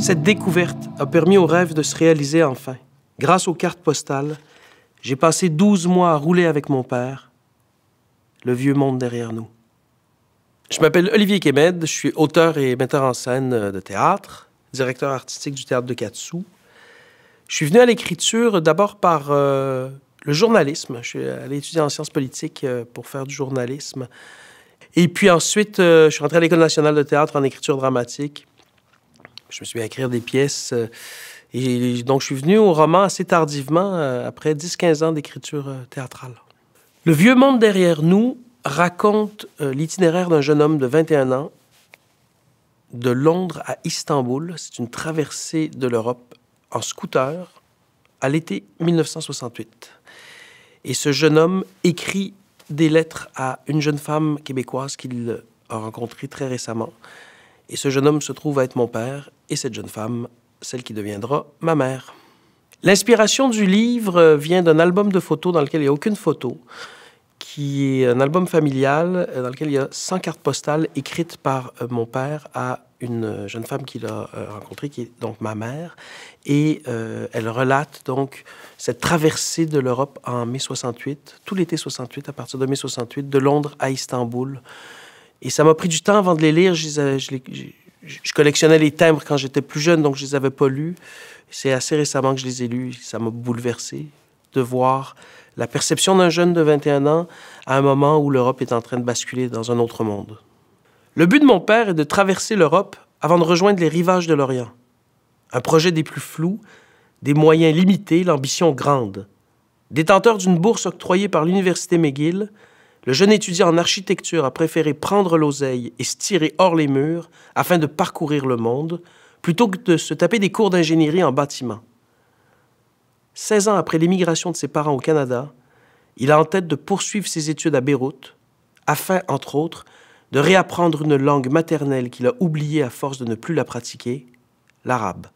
Cette découverte a permis au rêve de se réaliser enfin. Grâce aux cartes postales, j'ai passé 12 mois à rouler avec mon père, le vieux monde derrière nous. Je m'appelle Olivier Kemed, je suis auteur et metteur en scène euh, de théâtre, directeur artistique du théâtre de Katsou. Je suis venu à l'écriture d'abord par euh, le journalisme. Je suis allé étudier en sciences politiques euh, pour faire du journalisme. Et puis ensuite, je suis rentré à l'École nationale de théâtre en écriture dramatique je me suis mis à écrire des pièces. Euh, et donc, je suis venu au roman assez tardivement, euh, après 10-15 ans d'écriture euh, théâtrale. Le vieux monde derrière nous raconte l'itinéraire d'un jeune homme de 21 ans de Londres à Istanbul. C'est une traversée de l'Europe en scooter à l'été 1968. Et ce jeune homme écrit des lettres à une jeune femme québécoise qu'il a rencontrée très récemment, et ce jeune homme se trouve à être mon père et cette jeune femme, celle qui deviendra ma mère. L'inspiration du livre vient d'un album de photos dans lequel il n'y a aucune photo, qui est un album familial euh, dans lequel il y a 100 cartes postales écrites par euh, mon père à une euh, jeune femme qu'il a rencontrée, qui est donc ma mère, et elle relate donc cette traversée de l'Europe en mai 68, tout l'été 68, à partir de mai 68, de Londres à Istanbul, et ça m'a pris du temps avant de les lire. Je, collectionnais les timbres quand j'étais plus jeune, donc je les avais pas lus. C'est assez récemment que je les ai lus. Ça m'a bouleversé de voir la perception d'un jeune de 21 ans à un moment où l'Europe est en train de basculer dans un autre monde. Le but de mon père est de traverser l'Europe avant de rejoindre les rivages de l'Orient. Un projet des plus flous, des moyens limités, l'ambition grande. Détenteur d'une bourse octroyée par l'Université McGill, le jeune étudiant en architecture a préféré prendre l'oseille et se tirer hors les murs afin de parcourir le monde, plutôt que de se taper des cours d'ingénierie en bâtiment. 16 ans après l'émigration de ses parents au Canada, il a en tête de poursuivre ses études à Beyrouth, afin, entre autres, de réapprendre une langue maternelle qu'il a oubliée à force de ne plus la pratiquer, l'arabe.